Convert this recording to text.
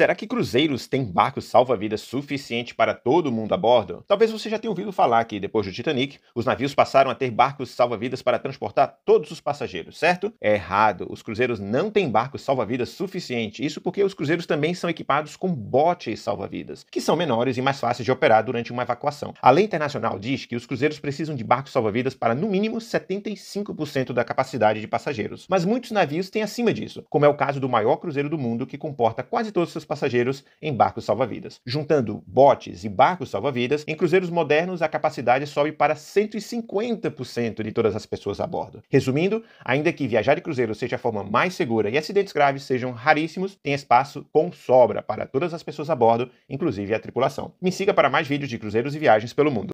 Será que cruzeiros têm barcos salva-vidas suficiente para todo mundo a bordo? Talvez você já tenha ouvido falar que, depois do Titanic, os navios passaram a ter barcos salva-vidas para transportar todos os passageiros, certo? É errado. Os cruzeiros não têm barcos salva-vidas suficiente. Isso porque os cruzeiros também são equipados com botes salva-vidas, que são menores e mais fáceis de operar durante uma evacuação. A lei internacional diz que os cruzeiros precisam de barcos salva-vidas para, no mínimo, 75% da capacidade de passageiros. Mas muitos navios têm acima disso, como é o caso do maior cruzeiro do mundo, que comporta quase todos seus passageiros em barcos salva-vidas. Juntando botes e barcos salva-vidas, em cruzeiros modernos a capacidade sobe para 150% de todas as pessoas a bordo. Resumindo, ainda que viajar de cruzeiro seja a forma mais segura e acidentes graves sejam raríssimos, tem espaço com sobra para todas as pessoas a bordo, inclusive a tripulação. Me siga para mais vídeos de cruzeiros e viagens pelo mundo.